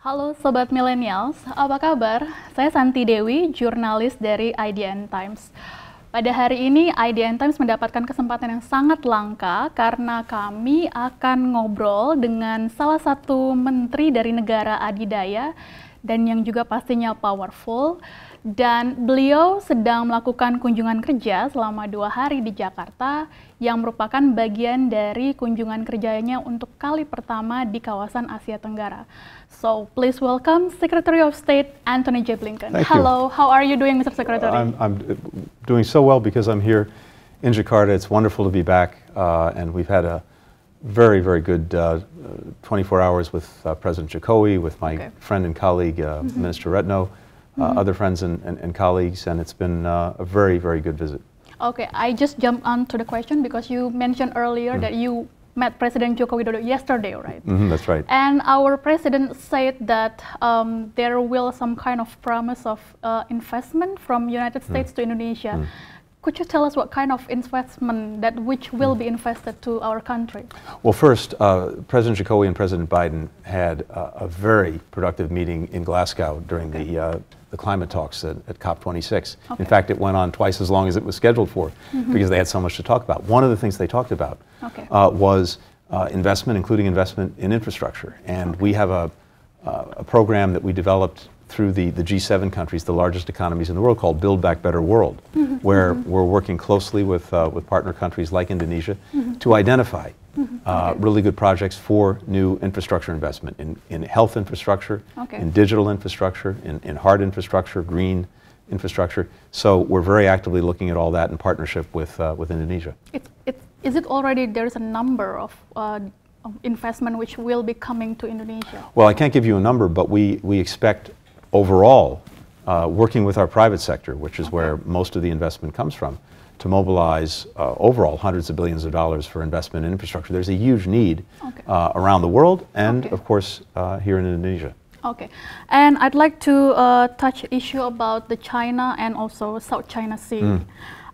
Halo Sobat Millennials, apa kabar? Saya Santi Dewi, jurnalis dari IDN Times. Pada hari ini IDN Times mendapatkan kesempatan yang sangat langka karena kami akan ngobrol dengan salah satu menteri dari negara adidaya dan yang juga pastinya powerful dan beliau sedang melakukan kunjungan kerja selama dua hari di Jakarta yang merupakan bagian dari kunjungan kerjanya untuk kali pertama di kawasan Asia Tenggara. So please welcome Secretary of State Anthony J. Blinken. Thank Hello, you. how are you doing, Mr. Secretary? I'm, I'm doing so well because I'm here in Jakarta. It's wonderful to be back, uh, and we've had a very, very good uh, 24 hours with uh, President Jokowi, with my okay. friend and colleague, mm -hmm. Minister Retno. -hmm. other friends and, and, and, colleagues, and it's been uh, a very, very good visit. Okay, I just jump on to the question because you mentioned earlier mm -hmm. that you met President Joko Widodo yesterday, right? Mm -hmm, that's right. And our president said that um, there will some kind of promise of uh, investment from United States mm. to Indonesia. Mm. Could you tell us what kind of investment that which will hmm. be invested to our country? Well, first, uh, President Jokowi and President Biden had uh, a very productive meeting in Glasgow during okay. the, uh, the climate talks at, at COP26. Okay. In fact, it went on twice as long as it was scheduled for mm -hmm. because they had so much to talk about. One of the things they talked about okay. Uh, was uh, investment, including investment in infrastructure. And we have a, uh, a program that we developed through the, the G7 countries, the largest economies in the world, called Build Back Better World, mm -hmm. where mm -hmm. we're working closely with, uh, with partner countries like Indonesia mm -hmm. to identify mm-hmm. uh, really good projects for new infrastructure investment in, in health infrastructure, okay. in digital infrastructure, in, in hard infrastructure, green infrastructure. So we're very actively looking at all that in partnership with, uh, with Indonesia. It, it, is it already, there's a number of uh, investment which will be coming to Indonesia? Well, I can't give you a number, but we, we expect overall, uh, working with our private sector, which is okay. where most of the investment comes from, to mobilize uh, overall hundreds of billions of dollars for investment in infrastructure. There's a huge need okay. uh, around the world and, okay. of course, uh, here in Indonesia. Okay, and I'd like to uh, touch issue about the China and also South China Sea. Mm.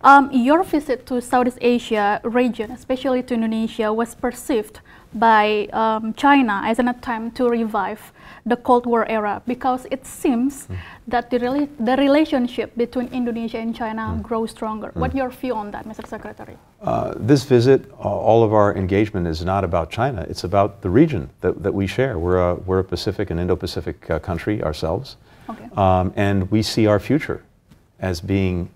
Um, your visit to Southeast Asia region, especially to Indonesia, was perceived by um, China as an attempt to revive the Cold War era because it seems mm. that the, rela the relationship between Indonesia and China mm. grows stronger. Mm. What's your view on that, Mr. Secretary? Uh, this visit, uh, all of our engagement is not about China. It's about the region that, that we share. We're a, we're a Pacific and Indo-Pacific uh, country ourselves. Okay. Um, and we see our future as being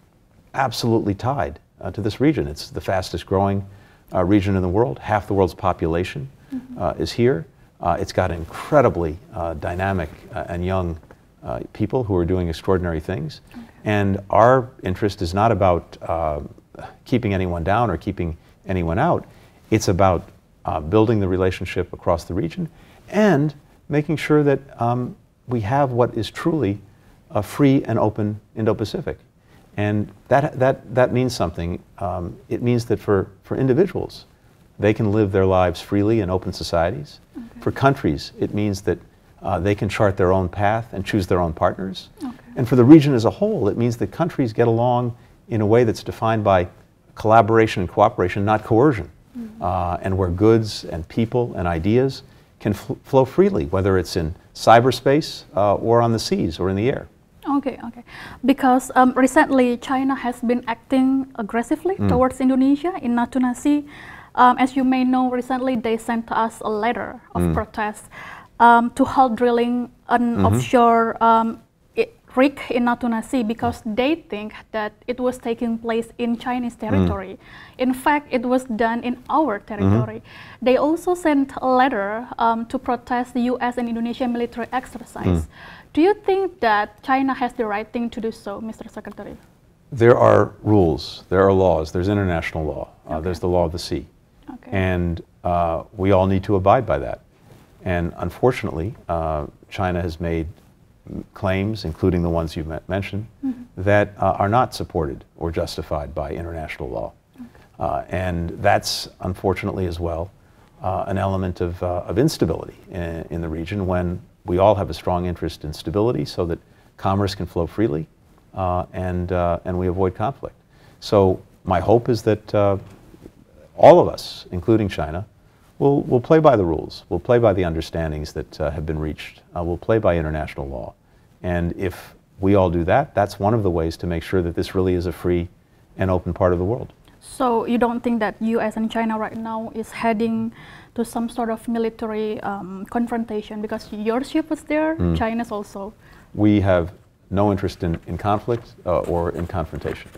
absolutely tied uh, to this region. It's the fastest growing uh, region in the world. Half the world's population mm -hmm. is here. Uh, it's got incredibly uh, dynamic and young people who are doing extraordinary things. Okay. And our interest is not about keeping anyone down or keeping anyone out. It's about building the relationship across the region and making sure that um, we have what is truly a free and open Indo-Pacific. And that, that, that means something. Um, it means that for, for individuals, they can live their lives freely in open societies. Okay. For countries, it means that uh, they can chart their own path and choose their own partners. Okay. And for the region as a whole, it means that countries get along in a way that's defined by collaboration and cooperation, not coercion, mm -hmm. uh, and where goods and people and ideas can fl flow freely, whether it's in cyberspace uh, or on the seas or in the air. Okay, okay. Because um, recently China has been acting aggressively mm. towards Indonesia in Natuna Sea. Um, as you may know, recently they sent us a letter of mm. protest um, to halt drilling an -hmm. offshore um, rig in Natuna Sea because they think that it was taking place in Chinese hmm. territory. Mm. In fact, it was done in our territory. Mm -hmm. They also sent a letter um, to protest the U.S. and Indonesia military exercise. Mm. Do you think that China has the right thing to do so, Mr. Secretary? There are rules, there are laws, there's international law, uh, okay. uh, there's the law of the sea. Okay. And uh, we all need to abide by that. And unfortunately, uh, China has made claims, including the ones you have mentioned, mm -hmm. that uh, are not supported or justified by international law. Okay. Uh, and that's unfortunately as well an element of, of instability in, in the region when we all have a strong interest in stability so that commerce can flow freely uh, and, uh, and we avoid conflict. So my hope is that uh, all of us, including China, will, will play by the rules, will play by the understandings that uh, have been reached, uh, will play by international law. And if we all do that, that's one of the ways to make sure that this really is a free and open part of the world. So you don't think that U.S. and China right now is heading to some sort of military um, confrontation because your ship was there, mm. China's also. We have no interest in, in conflict uh, or in confrontation.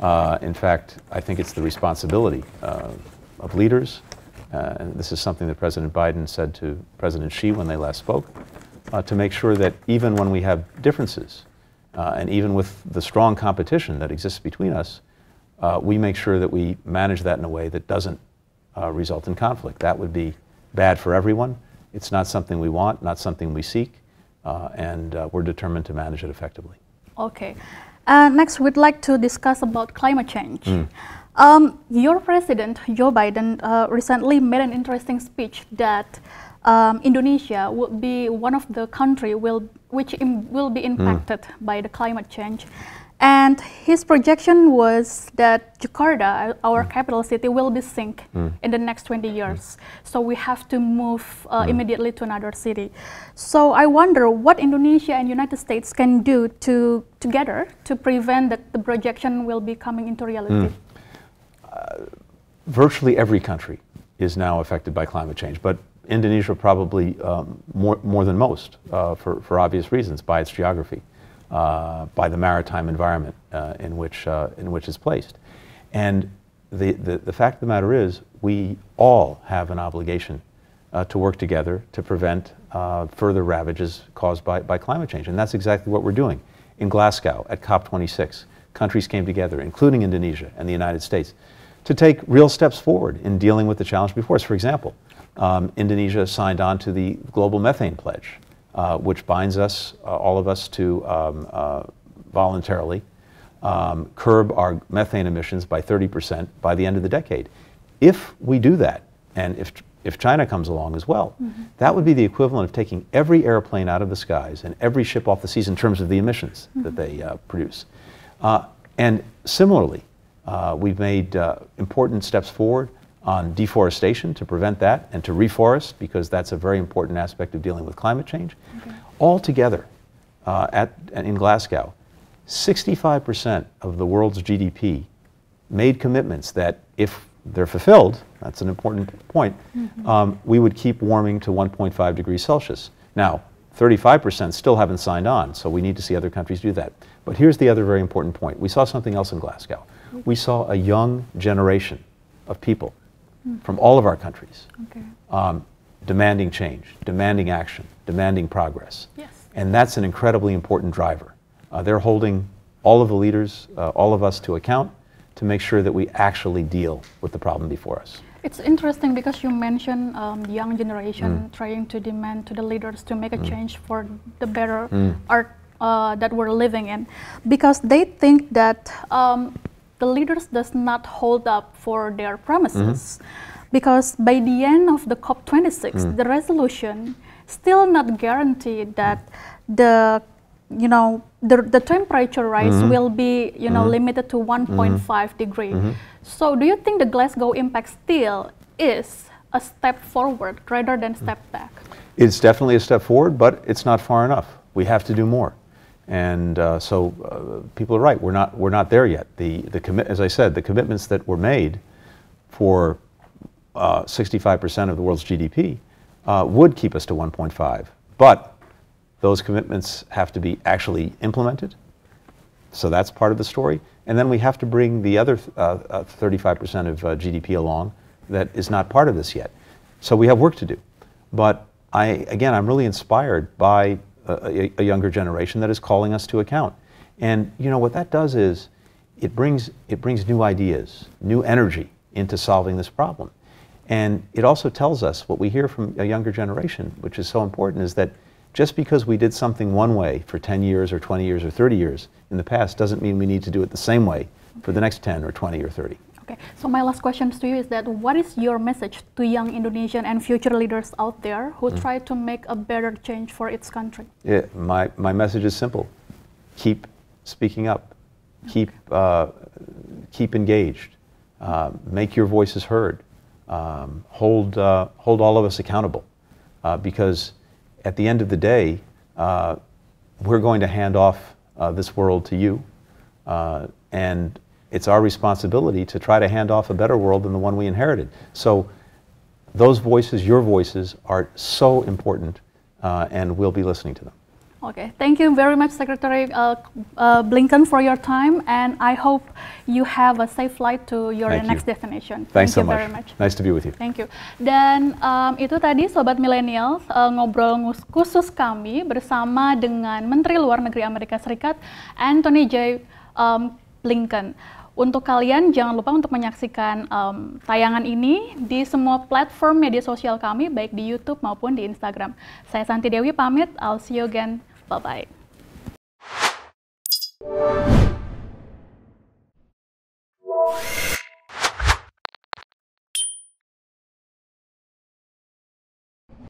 Uh, in fact, I think it's the responsibility uh, of leaders, uh, and this is something that President Biden said to President Xi when they last spoke, uh, to make sure that even when we have differences, uh, and even with the strong competition that exists between us, uh, we make sure that we manage that in a way that doesn't uh, result in conflict. That would be bad for everyone. It's not something we want, not something we seek, uh, and uh, we're determined to manage it effectively. Okay. Uh, next, we'd like to discuss about climate change. Mm. Um, your president, Joe Biden, uh, recently made an interesting speech that um, Indonesia will be one of the country will, which will be hmm. impacted mm. by the climate change. And his projection was that Jakarta, our mm. capital city, will be sink mm. in the next 20 years. Mm. So we have to move uh, mm. immediately to another city. So I wonder what Indonesia and United States can do to together to prevent that the projection will be coming into reality. Mm. Uh, virtually every country is now affected by climate change, but Indonesia probably um, more, more than most uh, for, for obvious reasons by its geography uh, by the maritime environment uh, in, which, uh, in which it's placed. And the, the, the, fact of the matter is, we all have an obligation uh, to work together to prevent uh, further ravages caused by, by climate change. And that's exactly what we're doing. In Glasgow at COP26, countries came together, including Indonesia and the United States, to take real steps forward in dealing with the challenge before us. For example, um, Indonesia signed on to the Global Methane Pledge, uh, which binds us, uh, all of us, to um, uh, voluntarily um, curb our methane emissions by 30% by the end of the decade. If we do that, and if, if China comes along as well, mm-hmm. that would be the equivalent of taking every airplane out of the skies and every ship off the seas in terms of the emissions mm-hmm. that they uh, produce. Uh, and similarly, we've made important steps forward on deforestation to prevent that and to reforest because that's a very important aspect of dealing with climate change. Okay. Altogether, uh, at, in Glasgow, 65% of the world's GDP made commitments that if they're fulfilled, that's an important point, mm-hmm. um, we would keep warming to 1.5 degrees Celsius. Now, 35% still haven't signed on, so we need to see other countries do that. But here's the other very important point. We saw something else in Glasgow. Mm-hmm. We saw a young generation of people mm. from all of our countries okay. um, demanding change, demanding action, demanding progress. Yes. And that's an incredibly important driver. Uh, they're holding all of the leaders, uh, all of us to account to make sure that we actually deal with the problem before us. It's interesting because you mentioned um, the young generation mm. trying to demand to the leaders to make a mm. change for the better mm. art uh, that we're living in, because they think that um, the leaders does not hold up for their promises. Mm-hmm. Because by the end of the COP26, mm. the resolution still not guaranteed that the you know the, the temperature rise mm-hmm. will be you know mm-hmm. limited to 1.5 mm-hmm. degree. Mm-hmm. So do you think the Glasgow impact still is a step forward rather than step mm. back? It's definitely a step forward, but it's not far enough. We have to do more. And uh, so uh, people are right. We're not, we're not there yet. The, the commi- as I said, the commitments that were made for 65% uh, of the world's GDP uh, would keep us to 1.5. But those commitments have to be actually implemented. So that's part of the story. And then we have to bring the other 35% uh, of GDP along that is not part of this yet. So we have work to do. But I, again, I'm really inspired by a, a, younger generation that is calling us to account. And you know what that does is it brings it brings new ideas, new energy into solving this problem. And it also tells us what we hear from a younger generation, which is so important, is that just because we did something one way for 10 years or 20 years or 30 years in the past doesn't mean we need to do it the same way for the next 10 or 20 or 30. Okay, so my last question to you is that what is your message to young Indonesian and future leaders out there who mm. try to make a better change for its country? Yeah, my, my message is simple. Keep speaking up. Okay. Keep, uh, keep engaged. Uh, make your voices heard. Um, hold, uh, hold all of us accountable. Uh, because at the end of the day, uh, we're going to hand off uh, this world to you. and it's our responsibility to try to hand off a better world than the one we inherited. So those voices, your voices, are so important, uh, and we'll be listening to them. Okay, thank you very much, Secretary uh, uh, Blinken, for your time, and I hope you have a safe flight to your thank next you. destination. Thanks thank so you much. Very much. Nice to be with you. Thank you. Dan um, itu tadi Sobat Milenial uh, ngobrol khusus kami bersama dengan Menteri Luar Negeri Amerika Serikat Anthony J. Um, Blinken. Untuk kalian jangan lupa untuk menyaksikan um, tayangan ini di semua platform media sosial kami baik di YouTube maupun di Instagram. Saya Santi Dewi pamit, I'll see you again. Bye bye.